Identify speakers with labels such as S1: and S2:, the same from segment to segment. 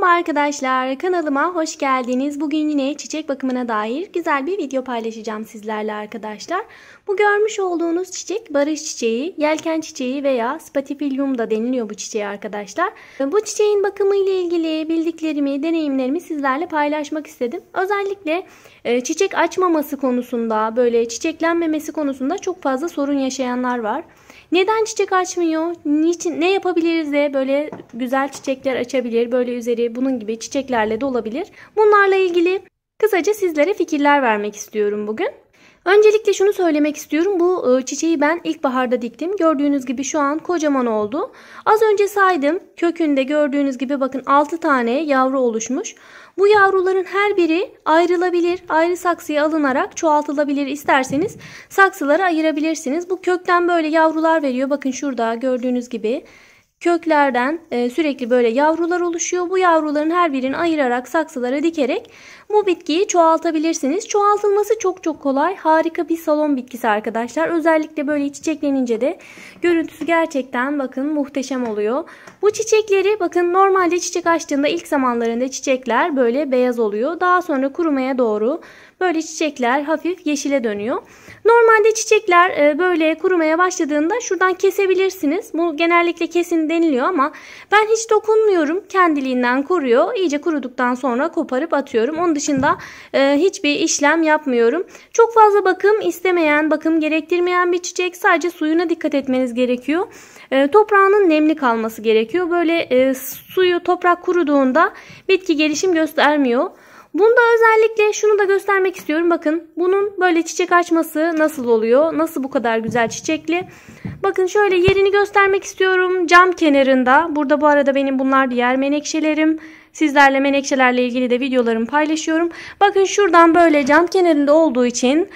S1: Merhaba arkadaşlar kanalıma hoş geldiniz. Bugün yine çiçek bakımına dair güzel bir video paylaşacağım sizlerle arkadaşlar. Bu görmüş olduğunuz çiçek barış çiçeği, yelken çiçeği veya spatifilium da deniliyor bu çiçeği arkadaşlar. Bu çiçeğin bakımı ile ilgili bildiklerimi, deneyimlerimi sizlerle paylaşmak istedim. Özellikle e, çiçek açmaması konusunda böyle çiçeklenmemesi konusunda çok fazla sorun yaşayanlar var. Neden çiçek açmıyor? Niçin? Ne yapabiliriz de böyle güzel çiçekler açabilir. Böyle üzeri bunun gibi çiçeklerle de olabilir. Bunlarla ilgili kısaca sizlere fikirler vermek istiyorum bugün. Öncelikle şunu söylemek istiyorum. Bu e, çiçeği ben ilkbaharda diktim. Gördüğünüz gibi şu an kocaman oldu. Az önce saydım. Kökünde gördüğünüz gibi bakın 6 tane yavru oluşmuş. Bu yavruların her biri ayrılabilir. Ayrı saksıya alınarak çoğaltılabilir. İsterseniz saksılara ayırabilirsiniz. Bu kökten böyle yavrular veriyor. Bakın şurada gördüğünüz gibi. Köklerden e, sürekli böyle yavrular oluşuyor. Bu yavruların her birini ayırarak saksılara dikerek bu bitkiyi çoğaltabilirsiniz. Çoğaltılması çok çok kolay. Harika bir salon bitkisi arkadaşlar. Özellikle böyle çiçeklenince de görüntüsü gerçekten bakın muhteşem oluyor. Bu çiçekleri bakın normalde çiçek açtığında ilk zamanlarında çiçekler böyle beyaz oluyor. Daha sonra kurumaya doğru böyle çiçekler hafif yeşile dönüyor. Normalde çiçekler e, böyle kurumaya başladığında şuradan kesebilirsiniz. Bu genellikle kesin deniliyor ama ben hiç dokunmuyorum. Kendiliğinden kuruyor. İyice kuruduktan sonra koparıp atıyorum. Onu dışında e, hiçbir işlem yapmıyorum. Çok fazla bakım istemeyen, bakım gerektirmeyen bir çiçek. Sadece suyuna dikkat etmeniz gerekiyor. E, toprağının nemli kalması gerekiyor. Böyle e, suyu toprak kuruduğunda bitki gelişim göstermiyor. Bunda özellikle şunu da göstermek istiyorum. Bakın bunun böyle çiçek açması nasıl oluyor? Nasıl bu kadar güzel çiçekli? Bakın şöyle yerini göstermek istiyorum. Cam kenarında. Burada bu arada benim bunlar diğer menekşelerim. Sizlerle menekşelerle ilgili de videolarımı paylaşıyorum. Bakın şuradan böyle cam kenarında olduğu için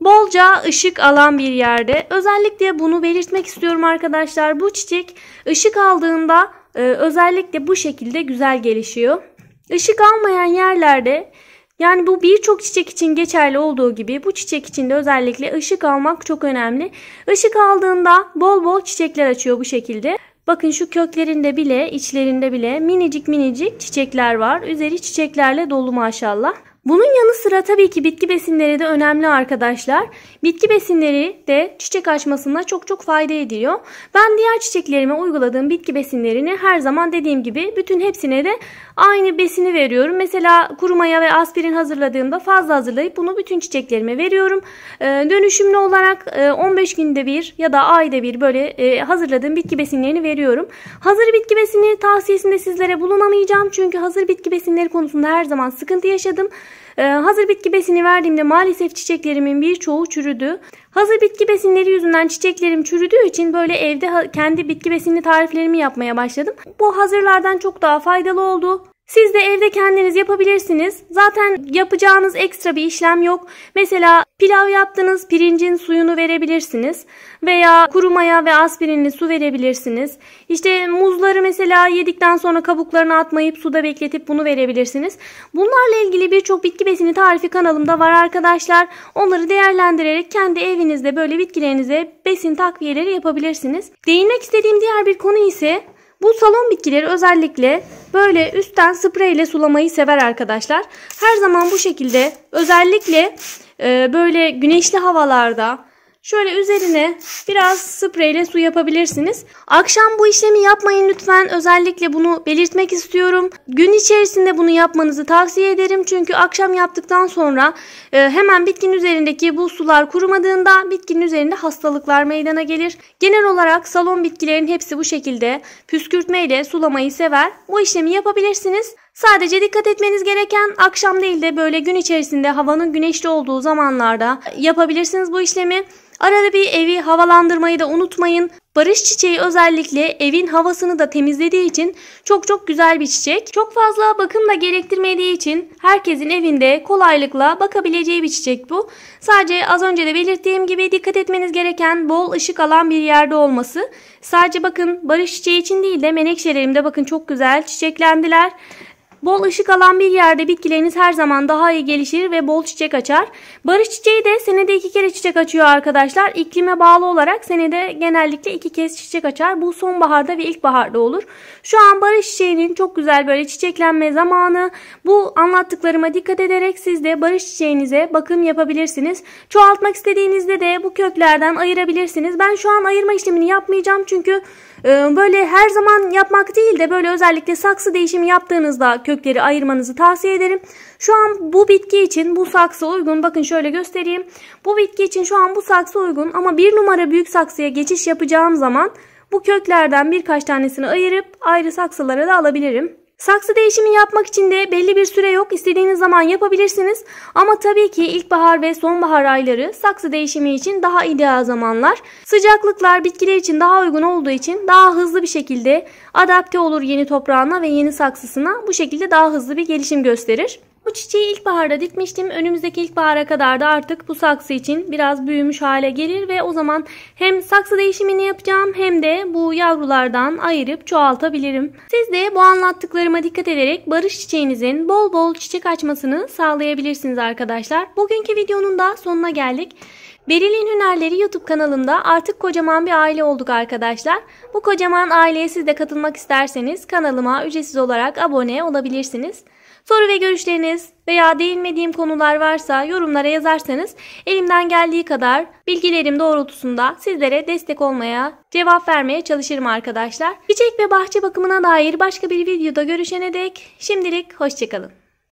S1: bolca ışık alan bir yerde. Özellikle bunu belirtmek istiyorum arkadaşlar. Bu çiçek ışık aldığında e, özellikle bu şekilde güzel gelişiyor. Işık almayan yerlerde yani bu birçok çiçek için geçerli olduğu gibi bu çiçek için de özellikle ışık almak çok önemli. Işık aldığında bol bol çiçekler açıyor bu şekilde. Bakın şu köklerinde bile içlerinde bile minicik minicik çiçekler var. Üzeri çiçeklerle dolu maşallah. Bunun yanı sıra tabii ki bitki besinleri de önemli arkadaşlar. Bitki besinleri de çiçek açmasına çok çok fayda ediyor. Ben diğer çiçeklerime uyguladığım bitki besinlerini her zaman dediğim gibi bütün hepsine de aynı besini veriyorum. Mesela kuru maya ve aspirin hazırladığımda fazla hazırlayıp bunu bütün çiçeklerime veriyorum. Ee, dönüşümlü olarak 15 e, günde bir ya da ayda bir böyle e, hazırladığım bitki besinlerini veriyorum. Hazır bitki besini tavsiyesinde sizlere bulunamayacağım. Çünkü hazır bitki besinleri konusunda her zaman sıkıntı yaşadım. Ee, hazır bitki besini verdiğimde maalesef çiçeklerimin birçoğu çürüdü. Hazır bitki besinleri yüzünden çiçeklerim çürüdüğü için böyle evde kendi bitki besini tariflerimi yapmaya başladım. Bu hazırlardan çok daha faydalı oldu. Siz de evde kendiniz yapabilirsiniz. Zaten yapacağınız ekstra bir işlem yok. Mesela pilav yaptınız, pirincin suyunu verebilirsiniz veya kuru maya ve aspirinli su verebilirsiniz. İşte muzları mesela yedikten sonra kabuklarını atmayıp suda bekletip bunu verebilirsiniz. Bunlarla ilgili birçok bitki besini tarifi kanalımda var arkadaşlar. Onları değerlendirerek kendi evinizde böyle bitkilerinize besin takviyeleri yapabilirsiniz. Değinmek istediğim diğer bir konu ise bu salon bitkileri özellikle böyle üstten sprey ile sulamayı sever arkadaşlar. Her zaman bu şekilde özellikle e, böyle güneşli havalarda Şöyle üzerine biraz spreyle su yapabilirsiniz. Akşam bu işlemi yapmayın lütfen. Özellikle bunu belirtmek istiyorum. Gün içerisinde bunu yapmanızı tavsiye ederim. Çünkü akşam yaptıktan sonra e, hemen bitkinin üzerindeki bu sular kurumadığında bitkinin üzerinde hastalıklar meydana gelir. Genel olarak salon bitkilerin hepsi bu şekilde püskürtme ile sulamayı sever. Bu işlemi yapabilirsiniz. Sadece dikkat etmeniz gereken akşam değil de böyle gün içerisinde havanın güneşli olduğu zamanlarda yapabilirsiniz bu işlemi. Arada bir evi havalandırmayı da unutmayın. Barış çiçeği özellikle evin havasını da temizlediği için çok çok güzel bir çiçek. Çok fazla bakım da gerektirmediği için herkesin evinde kolaylıkla bakabileceği bir çiçek bu. Sadece az önce de belirttiğim gibi dikkat etmeniz gereken bol ışık alan bir yerde olması. Sadece bakın barış çiçeği için değil de menekşelerimde bakın çok güzel çiçeklendiler. Bol ışık alan bir yerde bitkileriniz her zaman daha iyi gelişir ve bol çiçek açar. Barış çiçeği de senede iki kere çiçek açıyor arkadaşlar. İklime bağlı olarak senede genellikle iki kez çiçek açar. Bu sonbaharda ve ilkbaharda olur. Şu an barış çiçeğinin çok güzel böyle çiçeklenme zamanı. Bu anlattıklarıma dikkat ederek siz de barış çiçeğinize bakım yapabilirsiniz. Çoğaltmak istediğinizde de bu köklerden ayırabilirsiniz. Ben şu an ayırma işlemini yapmayacağım çünkü e, böyle her zaman yapmak değil de böyle özellikle saksı değişimi yaptığınızda kökleri ayırmanızı tavsiye ederim. Şu an bu bitki için bu saksı uygun. Bakın şöyle göstereyim. Bu bitki için şu an bu saksı uygun ama bir numara büyük saksıya geçiş yapacağım zaman bu köklerden birkaç tanesini ayırıp ayrı saksılara da alabilirim. Saksı değişimi yapmak için de belli bir süre yok. İstediğiniz zaman yapabilirsiniz. Ama tabii ki ilkbahar ve sonbahar ayları saksı değişimi için daha ideal zamanlar. Sıcaklıklar bitkiler için daha uygun olduğu için daha hızlı bir şekilde adapte olur yeni toprağına ve yeni saksısına. Bu şekilde daha hızlı bir gelişim gösterir. Bu çiçeği ilkbaharda dikmiştim. Önümüzdeki ilkbahara kadar da artık bu saksı için biraz büyümüş hale gelir ve o zaman hem saksı değişimini yapacağım hem de bu yavrulardan ayırıp çoğaltabilirim. Siz de bu anlattıklarıma dikkat ederek barış çiçeğinizin bol bol çiçek açmasını sağlayabilirsiniz arkadaşlar. Bugünkü videonun da sonuna geldik. Beril'in Hünerleri YouTube kanalında artık kocaman bir aile olduk arkadaşlar. Bu kocaman aileye siz de katılmak isterseniz kanalıma ücretsiz olarak abone olabilirsiniz. Soru ve görüşleriniz veya değinmediğim konular varsa yorumlara yazarsanız elimden geldiği kadar bilgilerim doğrultusunda sizlere destek olmaya, cevap vermeye çalışırım arkadaşlar. Çiçek ve bahçe bakımına dair başka bir videoda görüşene dek şimdilik hoşçakalın.